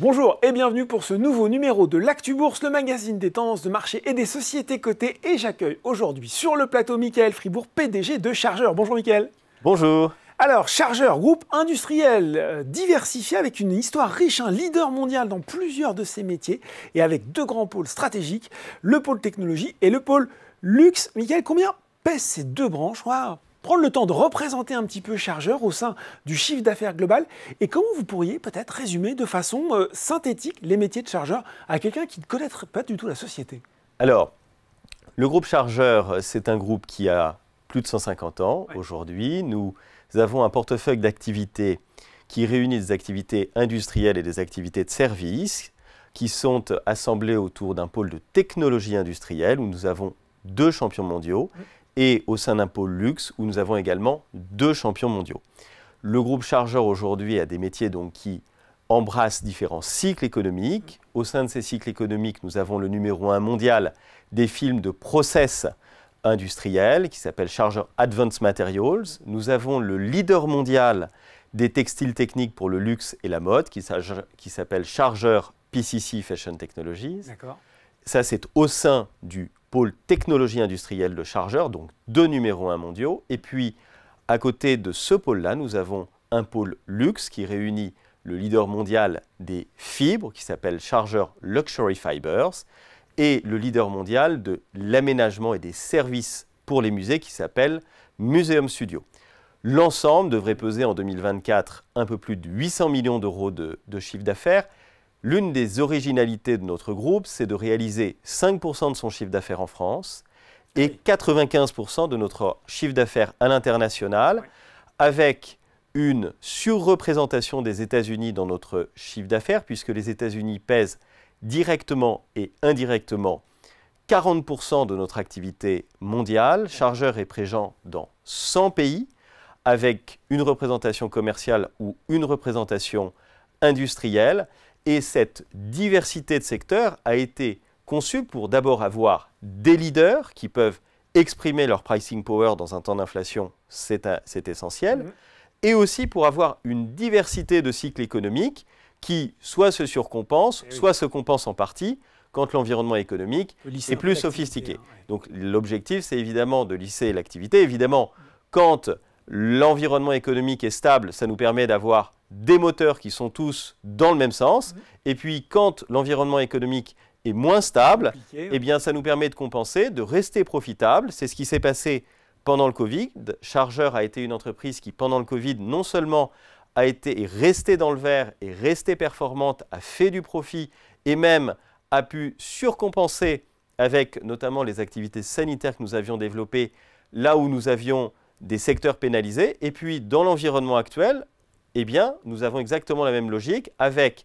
Bonjour et bienvenue pour ce nouveau numéro de l'Actu Bourse, le magazine des tendances de marché et des sociétés cotées. Et j'accueille aujourd'hui sur le plateau Michael Fribourg, PDG de Chargeur. Bonjour Michael. Bonjour. Alors, Chargeur, groupe industriel euh, diversifié avec une histoire riche, un leader mondial dans plusieurs de ses métiers et avec deux grands pôles stratégiques, le pôle technologie et le pôle luxe. Michael, combien pèsent ces deux branches prendre le temps de représenter un petit peu Chargeur au sein du chiffre d'affaires global et comment vous pourriez peut-être résumer de façon euh, synthétique les métiers de Chargeur à quelqu'un qui ne connaîtrait pas du tout la société Alors, le groupe Chargeur, euh, c'est un groupe qui a plus de 150 ans aujourd'hui. Nous avons un portefeuille d'activités qui réunit des activités industrielles et des activités de services qui sont assemblées autour d'un pôle de technologie industrielle où nous avons deux champions mondiaux et au sein d'un pôle luxe où nous avons également deux champions mondiaux. Le groupe Chargeur aujourd'hui a des métiers donc qui embrassent différents cycles économiques. Au sein de ces cycles économiques, nous avons le numéro un mondial des films de process industriels qui s'appelle Chargeur Advanced Materials. Nous avons le leader mondial des textiles techniques pour le luxe et la mode qui s'appelle Chargeur PCC Fashion Technologies. Ça, c'est au sein du pôle technologie industrielle de chargeurs, donc deux numéros un mondiaux. Et puis, à côté de ce pôle-là, nous avons un pôle luxe qui réunit le leader mondial des fibres, qui s'appelle Chargeur Luxury Fibers, et le leader mondial de l'aménagement et des services pour les musées, qui s'appelle Museum Studio. L'ensemble devrait peser en 2024 un peu plus de 800 millions d'euros de chiffre d'affaires L'une des originalités de notre groupe, c'est de réaliser 5% de son chiffre d'affaires en France et 95% de notre chiffre d'affaires à l'international, avec une surreprésentation des États-Unis dans notre chiffre d'affaires, puisque les États-Unis pèsent directement et indirectement 40% de notre activité mondiale, Chargeur et présent dans 100 pays, avec une représentation commerciale ou une représentation industrielle. Et cette diversité de secteurs a été conçue pour d'abord avoir des leaders qui peuvent exprimer leur pricing power dans un temps d'inflation, c'est essentiel, mhm. et aussi pour avoir une diversité de cycles économiques qui soit se surcompense, eh soit se compense en partie quand l'environnement économique est plus sophistiqué. Hein, Donc l'objectif, c'est évidemment de lisser l'activité. Évidemment, quand l'environnement économique est stable, ça nous permet d'avoir des moteurs qui sont tous dans le même sens. Mhm. Et puis quand l'environnement économique est moins stable, eh bien ça nous permet de compenser, de rester profitable. C'est ce qui s'est passé pendant le Covid. Chargeur a été une entreprise qui pendant le Covid non seulement a été et restée dans le vert et restée performante, a fait du profit et même a pu surcompenser avec notamment les activités sanitaires que nous avions développées, là où nous avions des secteurs pénalisés. Et puis, dans l'environnement actuel, eh bien, nous avons exactement la même logique avec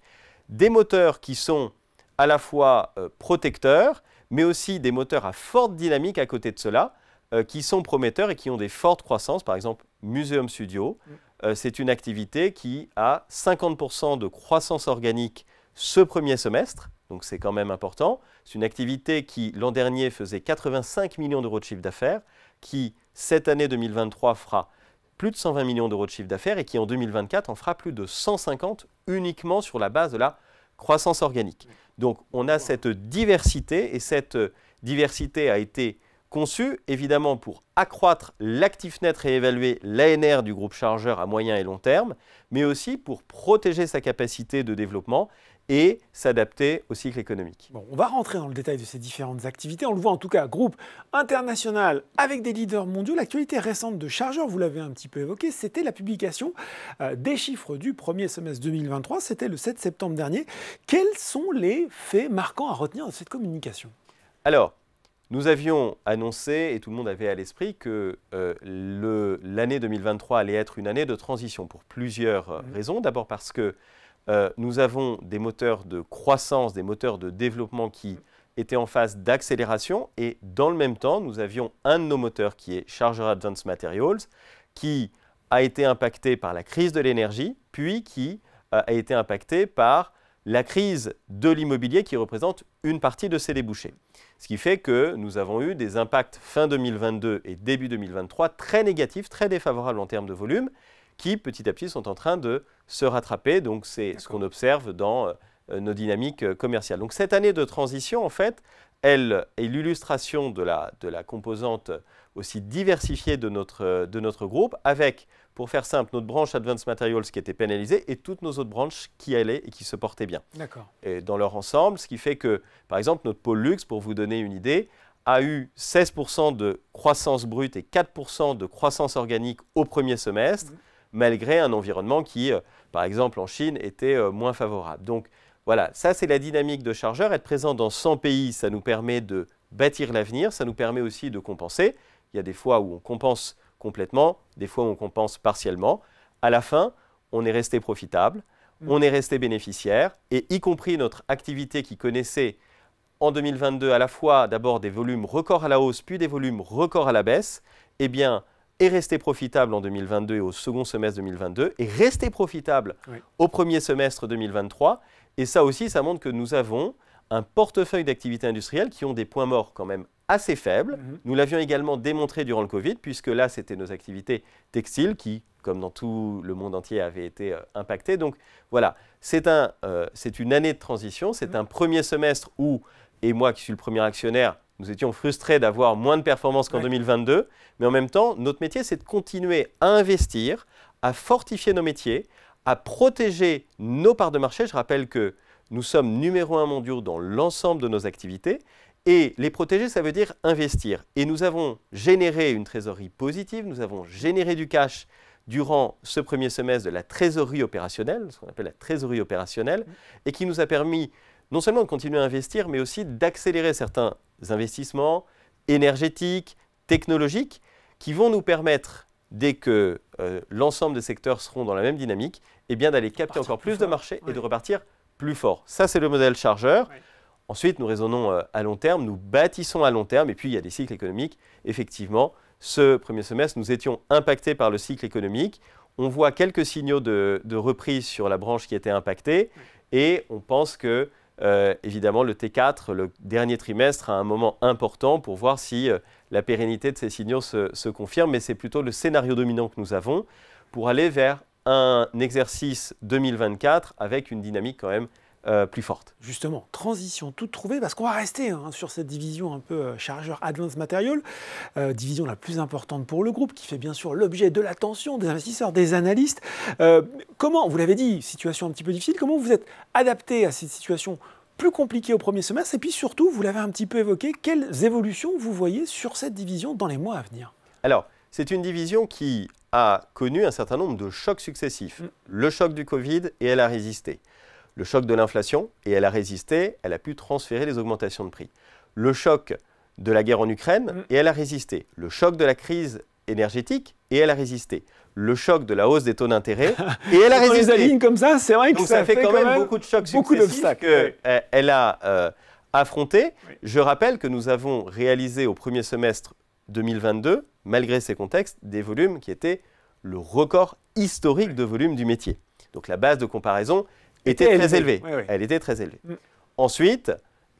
des moteurs qui sont à la fois euh, protecteurs, mais aussi des moteurs à forte dynamique à côté de cela, euh, qui sont prometteurs et qui ont des fortes croissances. Par exemple, Museum Studio, mm. euh, c'est une activité qui a 50% de croissance organique ce premier semestre, donc c'est quand même important. C'est une activité qui, l'an dernier, faisait 85 millions d'euros de chiffre d'affaires, qui, cette année 2023 fera plus de 120 millions d'euros de chiffre d'affaires et qui en 2024 en fera plus de 150 uniquement sur la base de la croissance organique. Donc on a cette diversité et cette diversité a été conçue évidemment pour accroître l'actif net et évaluer l'ANR du groupe chargeur à moyen et long terme, mais aussi pour protéger sa capacité de développement et s'adapter au cycle économique. Bon, on va rentrer dans le détail de ces différentes activités. On le voit en tout cas, groupe international avec des leaders mondiaux. L'actualité récente de Chargeur, vous l'avez un petit peu évoqué, c'était la publication euh, des chiffres du premier semestre 2023. C'était le 7 septembre dernier. Quels sont les faits marquants à retenir de cette communication Alors, nous avions annoncé, et tout le monde avait à l'esprit, que euh, l'année 2023 allait être une année de transition pour plusieurs euh, mmh. raisons. D'abord parce que euh, nous avons des moteurs de croissance, des moteurs de développement qui étaient en phase d'accélération et dans le même temps, nous avions un de nos moteurs qui est Charger Advanced Materials qui a été impacté par la crise de l'énergie, puis qui euh, a été impacté par la crise de l'immobilier qui représente une partie de ses débouchés. Ce qui fait que nous avons eu des impacts fin 2022 et début 2023 très négatifs, très défavorables en termes de volume, qui petit à petit sont en train de se rattraper. Donc c'est ce qu'on observe dans euh, nos dynamiques euh, commerciales. Donc cette année de transition, en fait, elle est l'illustration de la, composante aussi diversifiée euh, de notre, groupe, avec, pour faire simple, notre branche Advanced Materials qui était pénalisée et toutes nos autres branches qui allaient et qui se portaient bien. D'accord. Et dans leur ensemble, ce qui fait que, par exemple, notre pôle luxe, pour vous donner une idée, a eu 16% de croissance brute et 4% de croissance organique au premier semestre. Mmh malgré un environnement qui, euh, par exemple en Chine, était euh, moins favorable. Donc voilà, ça c'est la dynamique de chargeur. Être présent dans 100 pays, ça nous permet de bâtir l'avenir, ça nous permet aussi de compenser. Il y a des fois où on compense complètement, des fois où on compense partiellement. À la fin, on est resté profitable, mm. on est resté bénéficiaire, et y compris notre activité qui connaissait en 2022 à la fois d'abord des volumes records à la hausse, puis des volumes records à la baisse, eh bien, est resté profitable en 2022 et au second semestre 2022, et resté profitable au premier semestre 2023. Et ça aussi, ça montre que nous avons un portefeuille d'activités industrielles qui ont des points morts quand même assez faibles. Mhm. Nous l'avions également démontré durant le Covid, puisque là, c'était nos activités textiles qui, comme dans tout le monde entier, avaient été euh, impactées. Donc voilà, c'est un, euh, une année de transition, c'est un premier semestre où, et moi qui suis le premier actionnaire, nous étions frustrés d'avoir moins de performances qu'en 2022, mais en même temps, notre métier, c'est de continuer à investir, à fortifier nos métiers, à protéger nos parts de marché. Je rappelle que nous sommes numéro un mondiaux dans l'ensemble de nos activités. Et les protéger, ça veut dire investir. Et nous avons généré une trésorerie positive, nous avons généré du cash durant ce premier semestre de la trésorerie opérationnelle, ce qu'on appelle la trésorerie opérationnelle, mmh. et qui nous a permis non seulement de continuer à investir, mais aussi d'accélérer certains investissements énergétiques, technologiques, qui vont nous permettre, dès que euh, l'ensemble des secteurs seront dans la même dynamique, eh bien d'aller capter encore plus, de marchés et de repartir plus fort. Ça, c'est le modèle chargeur. Ensuite, nous raisonnons euh, à long terme, nous bâtissons à long terme, et puis il y a des cycles économiques. Effectivement, ce premier semestre, nous étions impactés par le cycle économique. On voit quelques signaux de, reprise sur la branche qui était impactée, et on pense que euh, évidemment, le T4, le dernier trimestre, a un moment important pour voir si euh, la pérennité de ces signaux se, se confirme, mais c'est plutôt le scénario dominant que nous avons pour aller vers un exercice 2024 avec une dynamique quand même euh, plus forte. Justement, transition toute trouvée, parce qu'on va rester hein, sur cette division un peu euh, chargeur Advanced Material, euh, division la plus importante pour le groupe, qui fait bien sûr l'objet de l'attention des investisseurs, des analystes. comment, vous l'avez dit, situation un petit peu difficile, comment vous êtes adapté à cette situation plus compliquée au premier semestre Et puis surtout, vous l'avez un petit peu évoqué, quelles évolutions vous voyez sur cette division dans les mois à venir Alors, c'est une division qui a connu un certain nombre de chocs successifs. Mm. Le choc du Covid et elle a résisté le choc de l'inflation et elle a résisté, elle a pu transférer les augmentations de prix. Le choc de la guerre en Ukraine mm. et elle a résisté. Le choc de la crise énergétique et elle a résisté. Le choc de la hausse des taux d'intérêt et elle a résisté. les comme ça, c'est vrai que ça, fait, quand même, beaucoup de chocs successifs qu'elle euh, a euh, affronté. Je rappelle que nous avons réalisé au premier semestre 2022, malgré ces contextes, des volumes qui étaient le record historique de volume du métier. Donc la base de comparaison, était, très Elle était très élevée. Mm. Ensuite,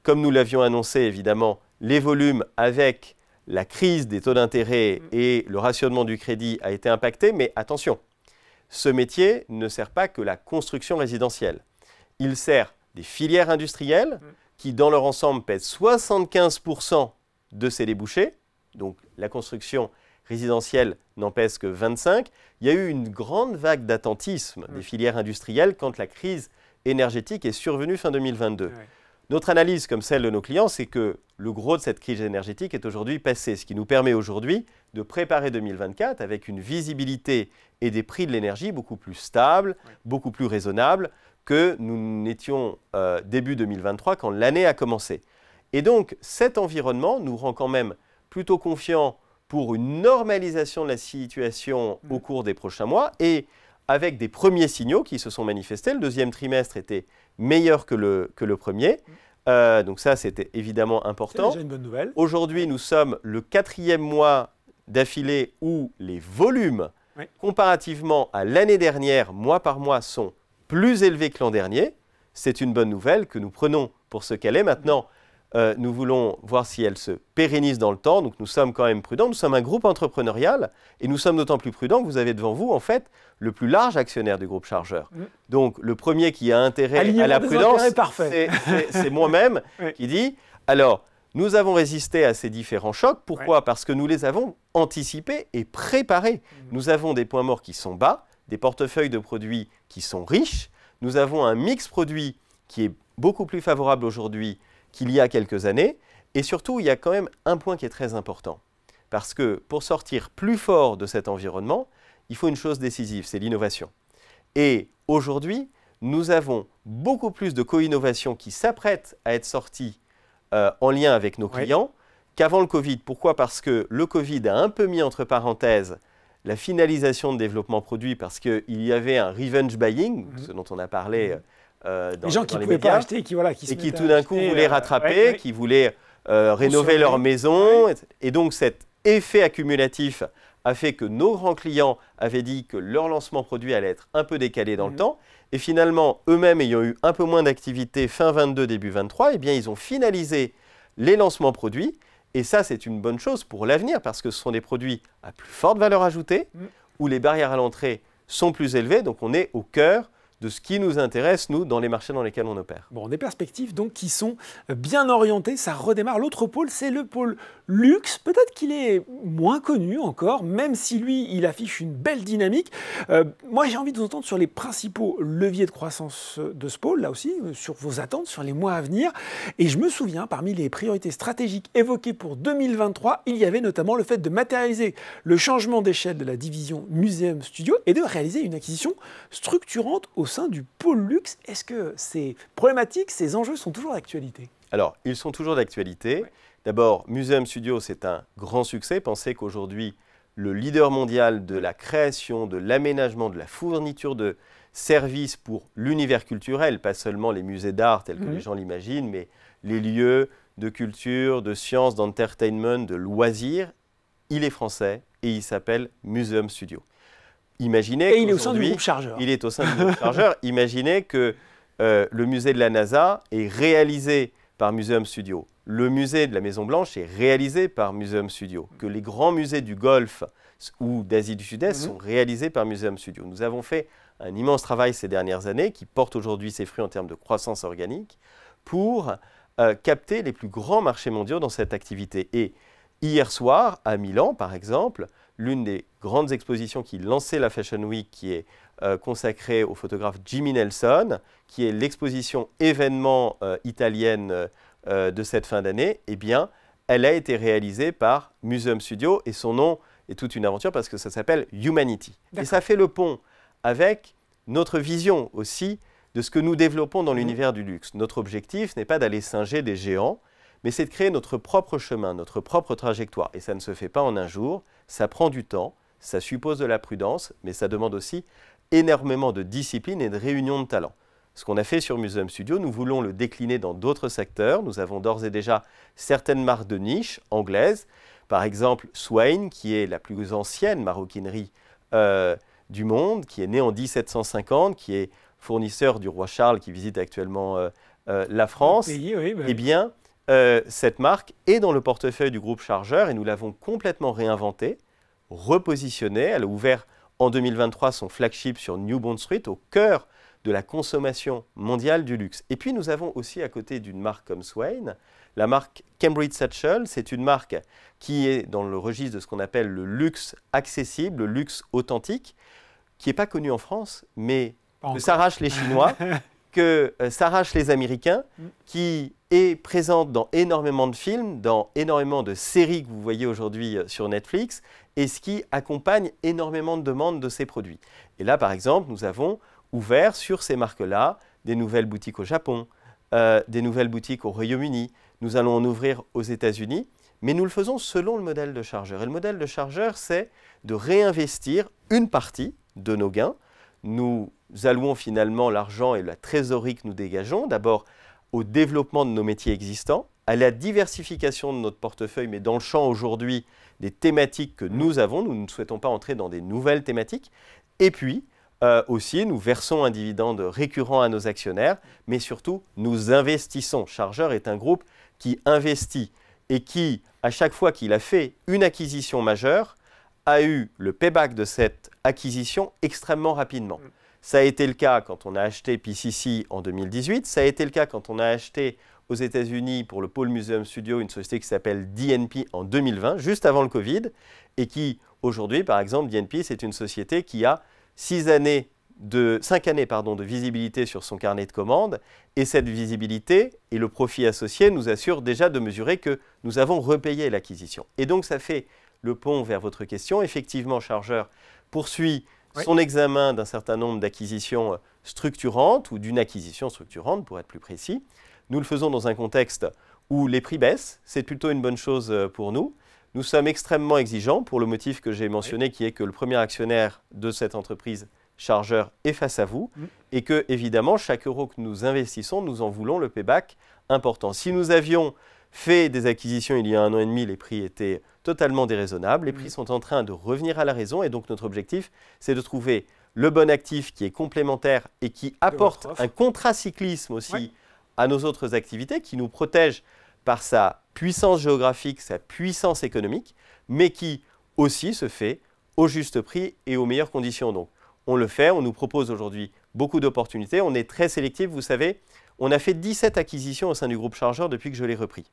comme nous l'avions annoncé évidemment, les volumes avec la crise des taux d'intérêt mm. et le rationnement du crédit a été impacté, mais attention, ce métier ne sert pas que la construction résidentielle. Il sert des filières industrielles mm. qui, dans leur ensemble, pèsent 75% de ces débouchés, donc la construction résidentielle n'en que 25. Il y a eu une grande vague d'attentisme des filières industrielles quand la crise énergétique est survenue fin 2022. Notre analyse, comme celle de nos clients, c'est que le gros de cette crise énergétique est aujourd'hui passé, ce qui nous permet aujourd'hui de préparer 2024 avec une visibilité et des prix de l'énergie beaucoup plus stables, beaucoup plus raisonnables que nous n'étions euh, début 2023 quand l'année a commencé. Et donc cet environnement nous rend quand même plutôt confiants pour une normalisation de la situation mm. au cours des prochains mois et avec des premiers signaux qui se sont manifestés. Le deuxième trimestre était meilleur que le, que le premier. Mm. Euh, donc ça, c'était évidemment important. C'est déjà une bonne nouvelle. Aujourd'hui, nous sommes le quatrième mois d'affilée où les volumes, comparativement à l'année dernière, mois par mois, sont plus élevés que l'an dernier. C'est une bonne nouvelle que nous prenons pour ce qu'elle est maintenant. Mm. Euh, nous voulons voir si elles se pérennisent dans le temps. Donc nous sommes quand même prudents. Nous sommes un groupe entrepreneurial et nous sommes d'autant plus prudents que vous avez devant vous, en fait, le plus large actionnaire du groupe chargeur. Mm. Donc le premier qui a intérêt à la prudence, c'est moi-même qui dit, alors, nous avons résisté à ces différents chocs. Pourquoi Parce que nous les avons anticipés et préparés. Mm. Nous avons des points morts qui sont bas, des portefeuilles de produits qui sont riches. Nous avons un mix produit qui est beaucoup plus favorable aujourd'hui qu'il y a quelques années. Et surtout, il y a quand même un point qui est très important. Parce que pour sortir plus fort de cet environnement, il faut une chose décisive, c'est l'innovation. Et aujourd'hui, nous avons beaucoup plus de co-innovations qui s'apprêtent à être sorties euh, en lien avec nos clients qu'avant le Covid. Pourquoi Parce que le Covid a un peu mis entre parenthèses la finalisation de développement produit parce qu'il y avait un revenge buying, mhm. ce dont on a parlé. Mhm. Euh, euh, les gens qui ne pouvaient pas acheter, qui voilà, qui se et qui tout d'un coup euh, voulaient rattraper, qui voulaient euh, rénover leur maison, et donc cet effet accumulatif a fait que nos grands clients avaient dit que leur lancement produit allait être un peu décalé dans le mhm. temps. Et finalement, eux-mêmes ayant eu un peu moins d'activité fin 22, début 23, et eh bien, ils ont finalisé les lancements produits. Et ça, c'est une bonne chose pour l'avenir parce que ce sont des produits à plus forte valeur ajoutée, mm. où les barrières à l'entrée sont plus élevées. Donc, on est au cœur de ce qui nous intéresse, nous, dans les marchés dans lesquels on opère. Bon, des perspectives donc qui sont bien orientées, ça redémarre. L'autre pôle, c'est le pôle luxe. Peut-être qu'il est moins connu encore, même si lui, il affiche une belle dynamique. Euh, moi, j'ai envie de vous entendre sur les principaux leviers de croissance de ce pôle, là aussi, euh, sur vos attentes, sur les mois à venir. Et je me souviens, parmi les priorités stratégiques évoquées pour 2023, il y avait notamment le fait de matérialiser le changement d'échelle de la division Museum Studio et de réaliser une acquisition structurante au sein du pôle luxe, est-ce que ces problématiques, ces enjeux sont toujours d'actualité Alors, ils sont toujours d'actualité. D'abord, Museum Studio, c'est un grand succès. Pensez qu'aujourd'hui, le leader mondial de la création, de l'aménagement, de la fourniture de services pour l'univers culturel, pas seulement les musées d'art tels que mhm. les gens l'imaginent, mais les lieux de culture, de sciences, d'entertainment, de loisirs, il est français et il s'appelle Museum Studio imaginez. est au sein du chargeur. Il est au sein chargeur. Imaginez que euh, le musée de la NASA est réalisé par Museum Studio. Le musée de la Maison Blanche est réalisé par Museum Studio. Que les grands musées du Golfe ou d'Asie du Sud-Est mhm. sont réalisés par Museum Studio. Nous avons fait un immense travail ces dernières années qui porte aujourd'hui ses fruits en termes de croissance organique pour euh, capter les plus grands marchés mondiaux dans cette activité. Et hier soir, à Milan par exemple, l'une des grandes expositions qui lançait la Fashion Week, qui est euh, consacrée au photographe Jimmy Nelson, qui est l'exposition événement euh, italienne euh, de cette fin d'année, eh bien, elle a été réalisée par Museum Studio et son nom est toute une aventure parce que ça s'appelle Humanity. Et ça fait le pont avec notre vision aussi de ce que nous développons dans mmh. l'univers du luxe. Notre objectif n'est pas d'aller singer des géants, mais c'est de créer notre propre chemin, notre propre trajectoire. Et ça ne se fait pas en un jour, ça prend du temps, ça suppose de la prudence, mais ça demande aussi énormément de discipline et de réunion de talents. Ce qu'on a fait sur Museum Studio, nous voulons le décliner dans d'autres secteurs. Nous avons d'ores et déjà certaines marques de niche anglaises, par exemple Swain, qui est la plus ancienne maroquinerie euh, du monde, qui est née en 1750, qui est fournisseur du roi Charles qui visite actuellement euh, euh, la France. Oui, ben eh oui, Eh bien, euh, cette marque est dans le portefeuille du groupe Chargeur et nous l'avons complètement réinventée, repositionnée. Elle a ouvert en 2023 son flagship sur New Bond Street, au cœur de la consommation mondiale du luxe. Et puis nous avons aussi à côté d'une marque comme Swain, la marque Cambridge Satchel, c'est une marque qui est dans le registre de ce qu'on appelle le luxe accessible, le luxe authentique, qui n'est pas connu en France, mais que s'arrachent les Chinois que euh, s'arrachent les Américains, mm. qui est présente dans énormément de films, dans énormément de séries que vous voyez aujourd'hui euh, sur Netflix, et ce qui accompagne énormément de demandes de ces produits. Et là, par exemple, nous avons ouvert sur ces marques-là des nouvelles boutiques au Japon, euh, des nouvelles boutiques au Royaume-Uni. Nous allons en ouvrir aux États-Unis, mais nous le faisons selon le modèle de chargeur. Et le modèle de chargeur, c'est de réinvestir une partie de nos gains. Nous nous allouons finalement l'argent et la trésorerie que nous dégageons d'abord au développement de nos métiers existants, à la diversification de notre portefeuille, mais dans le champ aujourd'hui des thématiques que nous avons, nous ne souhaitons pas entrer dans des nouvelles thématiques, et puis euh, aussi nous versons un dividende récurrent à nos actionnaires, mais surtout nous investissons. Chargeur est un groupe qui investit et qui, à chaque fois qu'il a fait une acquisition majeure, a eu le payback de cette acquisition extrêmement rapidement. Mm. Ça a été le cas quand on a acheté PCC en 2018, ça a été le cas quand on a acheté aux États-Unis pour le Pôle Museum Studio une société qui s'appelle DNP en 2020, juste avant le Covid, et qui aujourd'hui, par exemple, DNP, c'est une société qui a six années de 5 années pardon, de visibilité sur son carnet de commandes et cette visibilité et le profit associé nous assurent déjà de mesurer que nous avons repayé l'acquisition. Et donc ça fait le pont vers votre question. Effectivement, Chargeur poursuit son examen d'un certain nombre d'acquisitions euh, structurantes ou d'une acquisition structurante pour être plus précis. Nous le faisons dans un contexte où les prix baissent, c'est plutôt une bonne chose euh, pour nous. Nous sommes extrêmement exigeants pour le motif que j'ai mentionné qui est que le premier actionnaire de cette entreprise chargeur est face à vous mm. et que évidemment chaque euro que nous investissons, nous en voulons le payback important. Si nous avions fait des acquisitions il y a un an et demi, les prix étaient totalement déraisonnables. Les prix mm. sont en train de revenir à la raison et donc notre objectif, c'est de trouver le bon actif qui est complémentaire et qui apporte un contracyclisme aussi à nos autres activités, qui nous protège par sa puissance géographique, sa puissance économique, mais qui aussi se fait au juste prix et aux meilleures conditions. Donc, on le fait, on nous propose aujourd'hui beaucoup d'opportunités, on est très sélectif, vous savez, on a fait 17 acquisitions au sein du groupe Chargeur depuis que je l'ai repris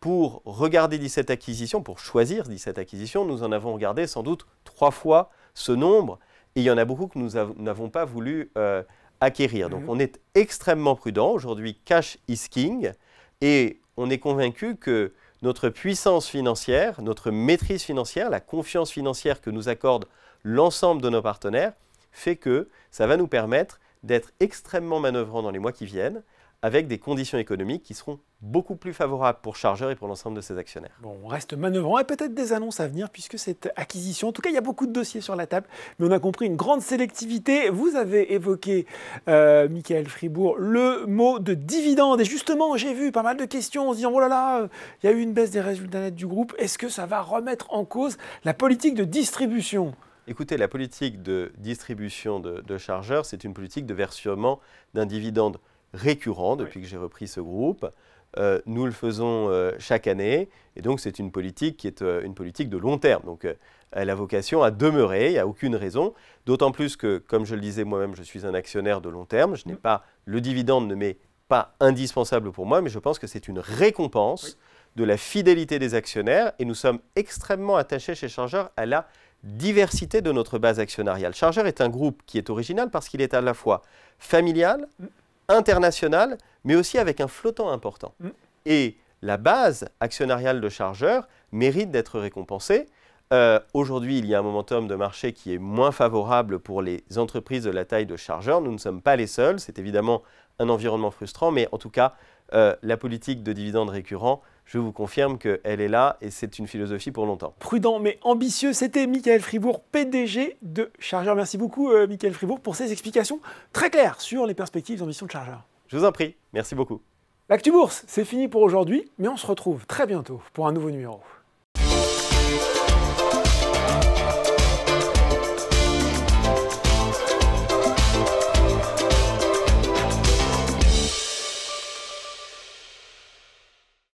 pour regarder 17 acquisitions, pour choisir 17 acquisitions, nous en avons regardé sans doute trois fois ce nombre, et il y en a beaucoup que nous n'avons pas voulu euh, acquérir. Donc mhm. on est extrêmement prudent. Aujourd'hui, cash is king, et on est convaincu que notre puissance financière, notre maîtrise financière, la confiance financière que nous accorde l'ensemble de nos partenaires, fait que ça va nous permettre d'être extrêmement manœuvrant dans les mois qui viennent, avec des conditions économiques qui seront beaucoup plus favorables pour Chargeur et pour l'ensemble de ses actionnaires. Bon, on reste manœuvrant et peut-être des annonces à venir puisque cette acquisition, en tout cas il y a beaucoup de dossiers sur la table, mais on a compris une grande sélectivité. Vous avez évoqué, euh, Michael Fribourg, le mot de dividende et justement j'ai vu pas mal de questions en se disant oh là là, euh, il y a eu une baisse des résultats nets du groupe, est-ce que ça va remettre en cause la politique de distribution Écoutez, la politique de distribution de, de c'est une politique de versement d'un dividende récurrent depuis que j'ai repris ce groupe. Euh, nous le faisons euh, chaque année. Et donc, c'est une politique qui est euh, une politique de long terme. Donc, elle a vocation à demeurer, il n'y a aucune raison. D'autant plus que, comme je le disais moi-même, je suis un actionnaire de long terme. Je n'ai mm. pas, le dividende ne m'est pas indispensable pour moi, mais je pense que c'est une récompense de la fidélité des actionnaires. Et nous sommes extrêmement attachés chez Chargeur à la diversité de notre base actionnariale. Chargeur est un groupe qui est original parce qu'il est à la fois familial, mm international, mais aussi avec un flottant important. Mm. Et la base actionnariale de chargeurs mérite d'être récompensée. Euh, aujourd'hui, il y a un momentum de marché qui est moins favorable pour les entreprises de la taille de chargeurs. Nous ne sommes pas les seuls. C'est évidemment un environnement frustrant, mais en tout cas, euh, la politique de dividendes récurrents, je vous confirme qu'elle est là et c'est une philosophie pour longtemps. Prudent mais ambitieux, c'était Michael Fribourg, PDG de Chargeur. Merci beaucoup euh, Mickaël Fribourg pour ces explications très claires sur les perspectives d'ambition de Chargeur. Je vous en prie, merci beaucoup. L'actu bourse, c'est fini pour aujourd'hui, mais on se retrouve très bientôt pour un nouveau numéro.